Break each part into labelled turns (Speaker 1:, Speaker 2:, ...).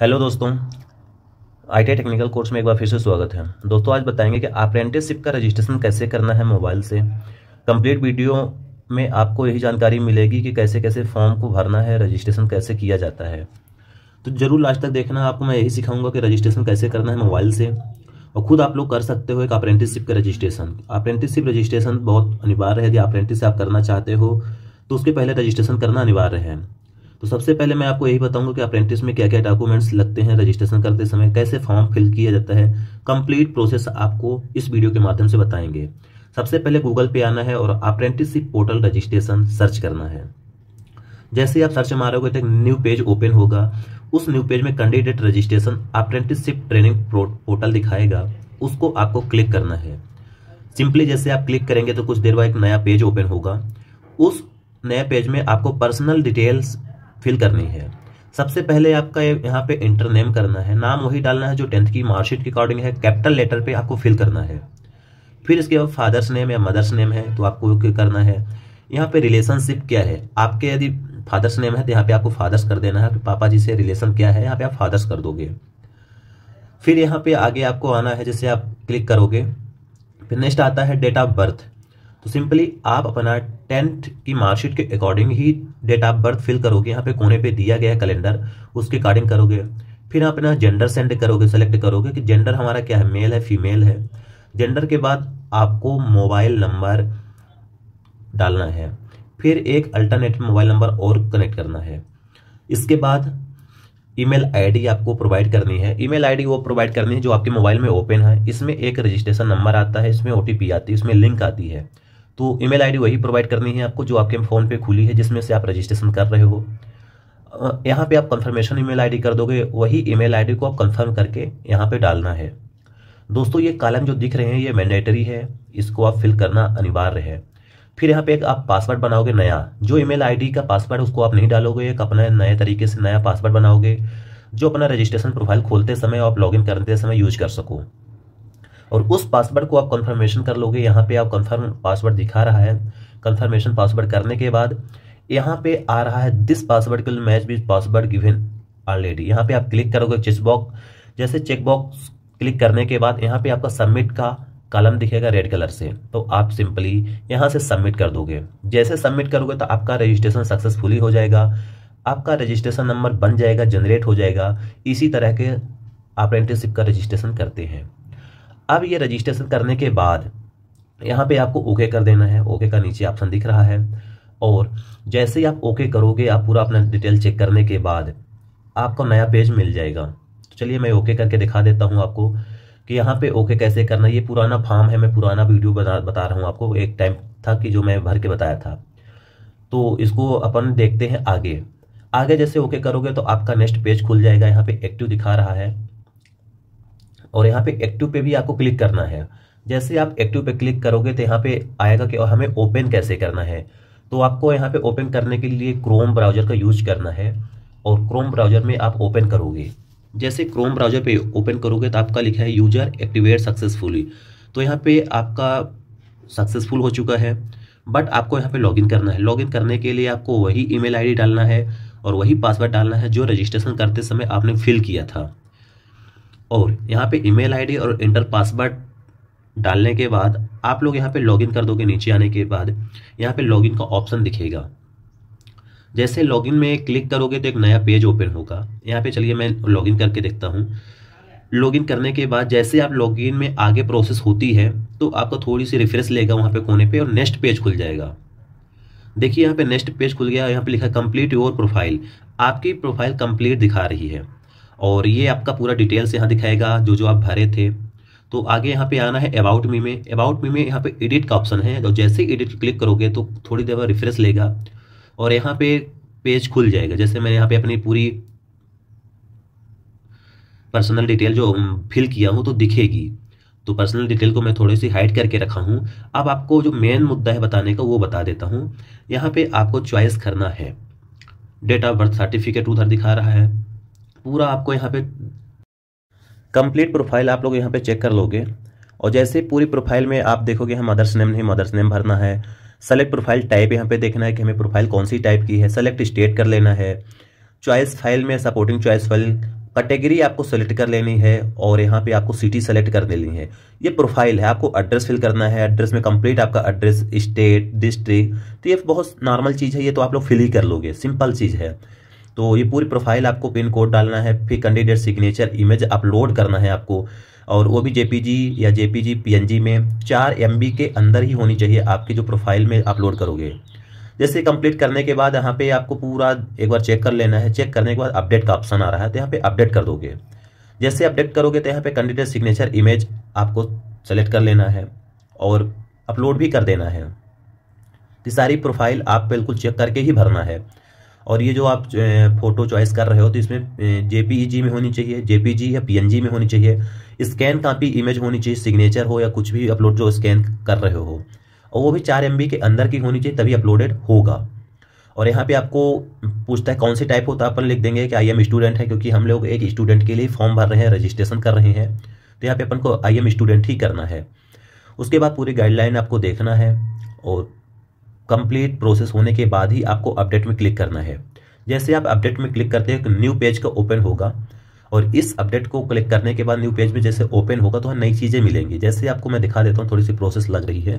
Speaker 1: hello दोस्तों आई technical course में एक बार फिर से स्वागत है दोस्तों आज बताएंगे कि अप्रेंटिसशिप का रजिस्ट्रेशन कैसे करना है मोबाइल से कंप्लीट वीडियो में आपको यही जानकारी मिलेगी कि कैसे कैसे फॉर्म को भरना है रजिस्ट्रेशन कैसे किया जाता है तो ज़रूर लास्ट तक देखना आपको मैं यही सिखाऊंगा कि रजिस्ट्रेशन कैसे करना है मोबाइल से और खुद आप लोग कर सकते हो एक अप्रेंटिसशिप का रजिस्ट्रेशन अप्रेंटिसशिप रजिस्ट्रेशन बहुत अनिवार्य है यदि अप्रेंटिस आप करना चाहते हो तो उसके पहले रजिस्ट्रेशन करना अनिवार्य है तो सबसे पहले मैं आपको यही बताऊंगा कि अप्रेंटिस में क्या क्या डॉक्यूमेंट्स लगते हैं रजिस्ट्रेशन करते समय कैसे फॉर्म फिल किया जाता है कंप्लीट प्रोसेस आपको इस वीडियो के माध्यम से बताएंगे सबसे पहले गूगल पे आना है और अप्रेंटिसशिप पोर्टल रजिस्ट्रेशन सर्च करना है जैसे आप सर्च मारोगे तो एक न्यू पेज ओपन होगा उस न्यू पेज में candidate registration apprenticeship training portal दिखाएगा उसको आपको क्लिक करना है सिंपली जैसे आप क्लिक करेंगे तो कुछ देर बाद एक नया पेज ओपन होगा उस नए पेज में आपको पर्सनल डिटेल्स फिल करनी है सबसे पहले आपका यहाँ पे इंटर नेम करना है नाम वही डालना है जो टेंथ की मार्कशीट के अकॉर्डिंग है कैपिटल लेटर पे आपको फिल करना है फिर इसके बाद फादर्स नेम या मदर्स नेम है तो आपको करना है यहाँ पे रिलेशनशिप क्या है आपके यदि फादर्स नेम है तो यहाँ पे आपको फादर्स कर देना है कि पापा जी से रिलेशन क्या है यहाँ पे आप फादर्स कर दोगे फिर यहाँ पे आगे आपको आना है जैसे आप क्लिक करोगे फिर नेक्स्ट आता है डेट ऑफ बर्थ तो सिंपली आप अपना टेंथ की मार्कशीट के अकॉर्डिंग ही डेट ऑफ बर्थ फिल करोगे यहाँ पे कोने पे दिया गया है कैलेंडर उसके अकॉर्डिंग करोगे फिर आप अपना जेंडर सेंड करोगे सेलेक्ट करोगे कि जेंडर हमारा क्या है मेल है फीमेल है जेंडर के बाद आपको मोबाइल नंबर डालना है फिर एक अल्टरनेट मोबाइल नंबर और कनेक्ट करना है इसके बाद ईमेल आईडी आपको प्रोवाइड करनी है ईमेल आईडी वो प्रोवाइड करनी है जो आपके मोबाइल में ओपन है इसमें एक रजिस्ट्रेशन नंबर आता है इसमें ओटीपी आती है इसमें लिंक आती है तो ईमेल आईडी वही प्रोवाइड करनी है आपको जो आपके फ़ोन पे खुली है जिसमें से आप रजिस्ट्रेशन कर रहे हो यहाँ पे आप कंफर्मेशन ईमेल आईडी कर दोगे वही ईमेल आईडी को आप कंफर्म करके यहाँ पे डालना है दोस्तों ये कालम जो दिख रहे हैं ये मैंडेटरी है इसको आप फिल करना अनिवार्य है फिर यहाँ पे एक आप पासवर्ड बनाओगे नया जो ईमेल आईडी का पासवर्ड उसको आप नहीं डालोगे एक अपना नए तरीके से नया पासवर्ड बनाओगे जो अपना रजिस्ट्रेशन प्रोफाइल खोलते समय आप लॉगिन करते समय यूज कर सको और उस पासवर्ड को आप कन्फर्मेशन कर लोगे यहाँ पे आप कन्फर्म पासवर्ड दिखा रहा है कन्फर्मेशन पासवर्ड करने के बाद यहाँ पे आ रहा है दिस पासवर्ड के लिए मैच बीच पासवर्ड गिवन ऑलरेडी यहाँ पे आप क्लिक करोगे चेकबॉक्स जैसे चेकबॉक्स क्लिक करने के बाद यहाँ पे आपका सबमिट का कलम दिखेगा रेड कलर से तो आप सिंपली यहाँ से सबमिट कर दोगे जैसे सबमिट करोगे तो आपका रजिस्ट्रेशन सक्सेसफुली हो जाएगा आपका रजिस्ट्रेशन नंबर बन जाएगा जनरेट हो जाएगा इसी तरह के अप्रेंटिसशिप का रजिस्ट्रेशन करते हैं अब ये रजिस्ट्रेशन करने के बाद यहाँ पे आपको ओके कर देना है ओके का नीचे ऑप्शन दिख रहा है और जैसे ही आप ओके करोगे आप पूरा अपना डिटेल चेक करने के बाद आपको नया पेज मिल जाएगा तो चलिए मैं ओके करके दिखा देता हूँ आपको कि यहाँ पे ओके कैसे करना ये पुराना फॉर्म है मैं पुराना वीडियो बता बता रहा हूँ आपको एक टाइम था कि जो मैं भर के बताया था तो इसको अपन देखते हैं आगे आगे जैसे ओके करोगे तो आपका नेक्स्ट पेज खुल जाएगा यहाँ पे एक्टिव दिखा रहा है और यहाँ पे एक्टिव पे भी आपको क्लिक करना है जैसे आप एक्टिव पे क्लिक करोगे तो यहाँ पे आएगा कि हमें ओपन कैसे करना है तो आपको यहाँ पे ओपन करने के लिए क्रोम ब्राउज़र का यूज करना है और क्रोम ब्राउज़र में आप ओपन करोगे जैसे क्रोम ब्राउज़र पे ओपन करोगे तो आपका लिखा है यूजर एक्टिवेट सक्सेसफुली तो यहाँ पे आपका सक्सेसफुल हो चुका है बट आपको यहाँ पे लॉगिन करना है लॉगिन करने के लिए आपको वही ईमेल आईडी डालना है और वही पासवर्ड डालना है जो रजिस्ट्रेशन करते समय आपने फिल किया था और यहाँ पे ईमेल आईडी और इंटर पासवर्ड डालने के बाद आप लोग यहाँ पे लॉगिन कर दोगे नीचे आने के बाद यहाँ पे लॉगिन का ऑप्शन दिखेगा जैसे लॉगिन में क्लिक करोगे तो एक नया पेज ओपन होगा यहाँ पे चलिए मैं लॉगिन करके देखता हूँ लॉगिन करने के बाद जैसे आप लॉगिन में आगे प्रोसेस होती है तो आपको थोड़ी सी रिफ्रेश लेगा वहाँ पे कोने पे और नेक्स्ट पेज खुल जाएगा देखिए यहाँ पे नेक्स्ट पेज खुल गया यहाँ पे लिखा कंप्लीट योर प्रोफाइल आपकी प्रोफाइल कंप्लीट दिखा रही है और ये आपका पूरा डिटेल्स यहाँ दिखाएगा जो जो आप भरे थे तो आगे यहाँ पे आना है अबाउट मी में अबाउट मी में यहाँ पे एडिट का ऑप्शन है और तो जैसे एडिट क्लिक करोगे तो थोड़ी देर बाद रिफ्रेश लेगा और यहाँ पे पेज खुल जाएगा जैसे मैंने यहाँ पे अपनी पूरी पर्सनल डिटेल जो फिल किया हूँ तो दिखेगी तो पर्सनल डिटेल को मैं थोड़ी सी हाइड करके रखा हूँ अब आपको जो मेन मुद्दा है बताने का वो बता देता हूँ यहाँ पर आपको चॉइस करना है डेट ऑफ बर्थ सर्टिफिकेट उधर दिखा रहा है पूरा आपको यहाँ पे कंप्लीट प्रोफाइल आप लोग यहाँ पे चेक कर लोगे और जैसे पूरी प्रोफाइल में आप देखोगे हम मदर्स नेम नहीं मदर्स नेम भरना है सेलेक्ट प्रोफाइल टाइप यहाँ पे देखना है कि हमें प्रोफाइल कौन सी टाइप की है सेलेक्ट स्टेट कर लेना है चॉइस फाइल में सपोर्टिंग चॉइस फाइल कैटेगरी आपको सेलेक्ट कर लेनी है और यहाँ पे आपको सिटी सेलेक्ट कर लेनी है ये प्रोफाइल है आपको एड्रेस फिल करना है एड्रेस में कंप्लीट आपका एड्रेस स्टेट डिस्ट्रिक्ट तो ये बहुत नॉर्मल चीज़ है ये तो आप लोग फिल ही कर लोगे सिंपल चीज़ है तो ये पूरी प्रोफाइल आपको पिन कोड डालना है फिर कैंडिडेट सिग्नेचर इमेज अपलोड करना है आपको और वो भी जेपीजी या जेपीजी पीएनजी में चार एम के अंदर ही होनी चाहिए आपकी जो प्रोफाइल में अपलोड करोगे जैसे कंप्लीट करने के बाद यहाँ पे आपको पूरा एक बार चेक कर लेना है चेक करने के बाद अपडेट का ऑप्शन आ रहा है तो यहाँ पे अपडेट कर दोगे जैसे अपडेट करोगे तो यहाँ पे कैंडिडेट सिग्नेचर इमेज आपको सेलेक्ट कर लेना है और अपलोड भी कर देना है तो सारी प्रोफाइल आप बिल्कुल चेक करके ही भरना है और ये जो आप फोटो चॉइस कर रहे हो तो इसमें जेपीईजी e में होनी चाहिए जेपीजी e या पीएनजी में होनी चाहिए स्कैन कापी इमेज होनी चाहिए सिग्नेचर हो या कुछ भी अपलोड जो स्कैन कर रहे हो और वो भी चार एम के अंदर की होनी चाहिए तभी अपलोडेड होगा और यहाँ पे आपको पूछता है कौन सी टाइप होता है अपन लिख देंगे कि आई एम स्टूडेंट है क्योंकि हम लोग एक स्टूडेंट के लिए फॉर्म भर रहे हैं रजिस्ट्रेशन कर रहे हैं तो यहाँ पे अपन को आई एम स्टूडेंट ही करना है उसके बाद पूरी गाइडलाइन आपको देखना है और कंप्लीट प्रोसेस होने के बाद ही आपको अपडेट में क्लिक करना है जैसे आप अपडेट में क्लिक करते हैं न्यू पेज का ओपन होगा और इस अपडेट को क्लिक करने के बाद न्यू पेज में जैसे ओपन होगा तो नई चीज़ें मिलेंगी जैसे आपको मैं दिखा देता हूँ थोड़ी सी प्रोसेस लग रही है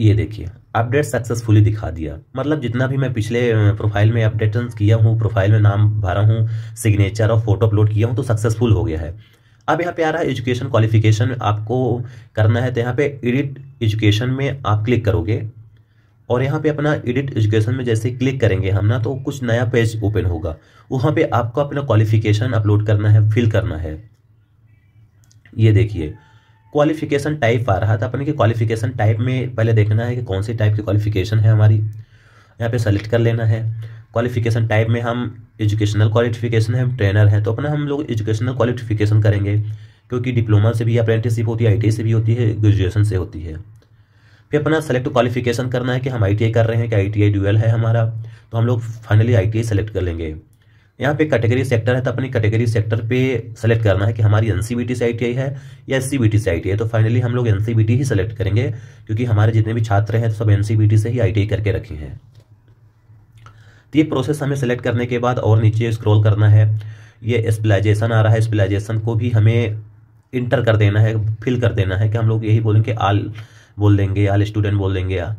Speaker 1: ये देखिए अपडेट सक्सेसफुली दिखा दिया मतलब जितना भी मैं पिछले प्रोफाइल में अपडेट किया हूँ प्रोफाइल में नाम भरा हूँ सिग्नेचर और फोटो अपलोड किया हूँ तो सक्सेसफुल हो गया है अब यहाँ पे आ रहा है एजुकेशन क्वालिफिकेशन आपको करना है तो यहाँ पे एडिट एजुकेशन में आप क्लिक करोगे और यहाँ पे अपना एडिट एजुकेशन में जैसे क्लिक करेंगे हम ना तो कुछ नया पेज ओपन होगा वहाँ पे आपको अपना क्वालिफिकेशन अपलोड करना है फिल करना है ये देखिए क्वालिफिकेशन टाइप आ रहा था तो अपने के क्वालिफिकेशन टाइप में पहले देखना है कि कौन से टाइप की क्वालिफिकेशन है हमारी यहाँ पे सेलेक्ट कर लेना है क्वालिफिकेशन टाइप में हम एजुकेशनल क्वालिफिकेशन है हम ट्रेनर हैं तो अपना हम लोग एजुकेशनल क्वालिफिकेशन करेंगे क्योंकि डिप्लोमा से भी अप्रेंटिसशिप होती है आई e से भी होती है ग्रेजुएशन से होती है फिर अपना सेलेक्ट क्वालिफिकेशन करना है कि हम आई e कर रहे हैं कि आई ड्यूएल e है हमारा तो हम लोग फाइनली आई सेलेक्ट कर लेंगे यहाँ पे कैटेगरी सेक्टर है तो अपनी कैटेगरी सेक्टर पे सेलेक्ट करना है कि हमारी एन सी से आई है या एस सी से आई है तो फाइनली हम लोग एन ही सेलेक्ट करेंगे क्योंकि हमारे जितने भी छात्र हैं तो सब एन से ही आई करके रखे हैं तो ये प्रोसेस हमें सेलेक्ट करने के बाद और नीचे स्क्रॉल करना है ये स्पिलाइजेशन आ रहा है स्पेलाइजेशन को भी हमें इंटर कर देना है फिल कर देना है कि हम लोग यही बोलेंगे आल बोल देंगे आल स्टूडेंट बोल देंगे या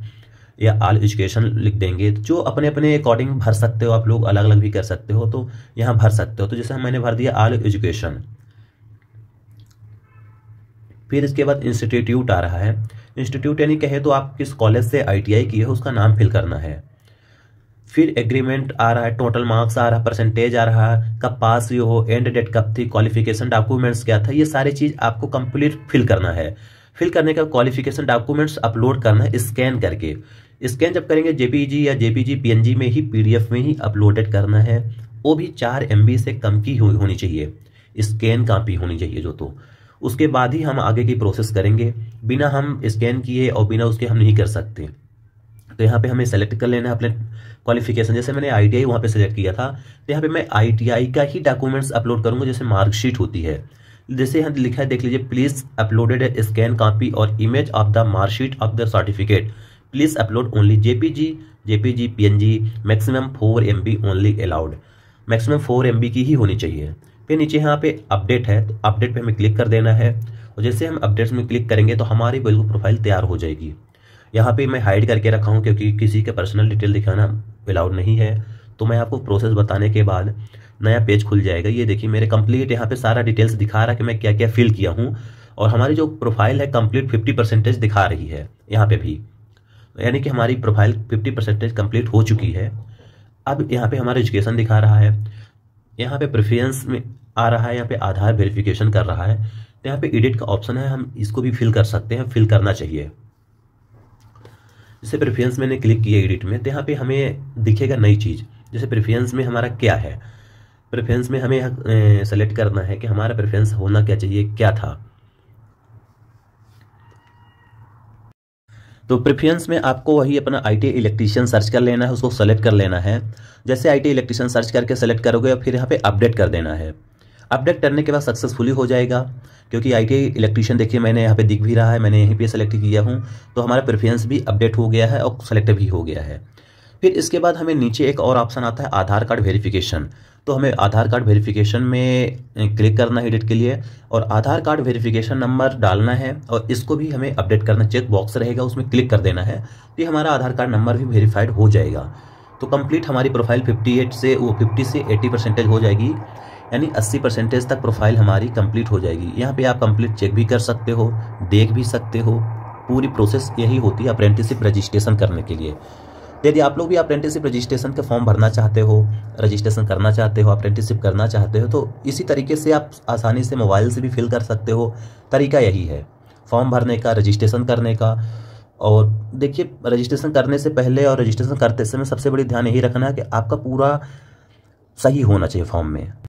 Speaker 1: या आल एजुकेशन लिख देंगे जो अपने अपने अकॉर्डिंग भर सकते हो आप लोग अलग अलग भी कर सकते हो तो यहाँ भर सकते हो तो जैसे मैंने भर दिया आल एजुकेशन फिर इसके बाद इंस्टीट्यूट आ रहा है इंस्टीट्यूट यानी कहे तो आप किस कॉलेज से आईटीआई किए हो उसका नाम फिल करना है फिर एग्रीमेंट आ रहा है टोटल मार्क्स आ रहा है परसेंटेज आ रहा है कब पास हुई हो एंड डेट कब थी क्वालिफिकेशन डॉक्यूमेंट्स क्या था ये सारी चीज़ आपको कंप्लीट फिल करना है फिल करने का क्वालिफिकेशन डॉक्यूमेंट्स अपलोड करना है स्कैन करके स्कैन जब करेंगे जेपीजी e या जेपीजी पीएनजी e में ही पीडीएफ में ही अपलोडेड करना है वो भी चार एम से कम की हो, होनी चाहिए स्कैन कापी होनी चाहिए जो तो उसके बाद ही हम आगे की प्रोसेस करेंगे बिना हम स्कैन किए और बिना उसके हम नहीं कर सकते तो यहाँ पे हमें सेलेक्ट कर लेना है अपने क्वालिफिकेशन जैसे मैंने आई टी पे सेलेक्ट किया था तो यहाँ पे मैं आई का ही डॉक्यूमेंट्स अपलोड करूँगा जैसे मार्कशीट होती है जैसे यहाँ लिखा है देख लीजिए प्लीज़ अपलोडेड स्कैन कापी और image of the marksheet of the certificate please upload only JPG JPG PNG maximum four M B only allowed maximum four B की ही होनी चाहिए फिर नीचे यहाँ पे अपडेट है तो अपडेट पे हमें क्लिक कर देना है और जैसे हम अपडेट्स में क्लिक करेंगे तो हमारी बिल्कुल प्रोफाइल तैयार हो जाएगी यहाँ पे मैं हाइड करके रखा हूँ क्योंकि किसी के पर्सनल डिटेल दिखाना अलाउड नहीं है तो मैं आपको प्रोसेस बताने के बाद नया पेज खुल जाएगा ये देखिए मेरे कंप्लीट यहाँ पे सारा डिटेल्स दिखा रहा है कि मैं क्या क्या फिल किया हूँ और हमारी जो प्रोफाइल है कंप्लीट फिफ्टी परसेंटेज दिखा रही है यहाँ पे भी यानी कि हमारी प्रोफाइल फिफ्टी परसेंटेज कम्प्लीट हो चुकी है अब यहाँ पे हमारा एजुकेशन दिखा रहा है यहाँ पे प्रेफरेंस में आ रहा है यहाँ पे आधार वेरिफिकेशन कर रहा है तो यहाँ पे एडिट का ऑप्शन है हम इसको भी फिल कर सकते हैं फिल करना चाहिए जैसे प्रेफरेंस मैंने क्लिक किया एडिट में तो यहाँ पे हमें दिखेगा नई चीज़ जैसे प्रेफरेंस में हमारा क्या है प्रेफरेंस में हमें सेलेक्ट करना है कि हमारा प्रेफरेंस होना क्या चाहिए क्या था तो प्रेफरेंस में आपको वही अपना आई टी इलेक्ट्रीशियन सर्च कर लेना है उसको सेलेक्ट कर लेना है जैसे आई टी इलेक्ट्रीशियन सर्च करके सेलेक्ट करोगे और फिर यहाँ पे अपडेट कर देना है अपडेट करने के बाद सक्सेसफुली हो जाएगा क्योंकि आई इलेक्ट्रीशियन देखिए मैंने यहाँ पे दिख भी रहा है मैंने यहीं पे सेलेक्ट किया हूँ तो हमारा प्रेफरेंस भी अपडेट हो गया है और सेलेक्ट भी हो गया है फिर इसके बाद हमें नीचे एक और ऑप्शन आता है आधार कार्ड वेरिफिकेशन तो हमें आधार कार्ड वेरिफिकेशन में क्लिक करना है एडिट के लिए और आधार कार्ड वेरिफिकेशन नंबर डालना है और इसको भी हमें अपडेट करना चेक बॉक्स रहेगा उसमें क्लिक कर देना है तो हमारा आधार कार्ड नंबर भी वेरीफाइड हो जाएगा तो कंप्लीट हमारी प्रोफाइल 58 से वो 50 से 80 परसेंटेज हो जाएगी यानी 80 परसेंटेज तक प्रोफाइल हमारी कंप्लीट हो जाएगी यहाँ पे आप कंप्लीट चेक भी कर सकते हो देख भी सकते हो पूरी प्रोसेस यही होती है अप्रेंटिसिप रजिस्ट्रेशन करने के लिए यदि आप लोग भी अप्रेंटिसिप रजिस्ट्रेशन का फॉर्म भरना चाहते हो रजिस्ट्रेशन करना चाहते हो अप्रेंटिसिप करना चाहते हो तो इसी तरीके से आप आसानी से मोबाइल से भी फिल कर सकते हो तरीका यही है फॉर्म भरने का रजिस्ट्रेशन करने का और देखिए रजिस्ट्रेशन करने से पहले और रजिस्ट्रेशन करते समय सबसे बड़ी ध्यान यही रखना है कि आपका पूरा सही होना चाहिए फॉर्म में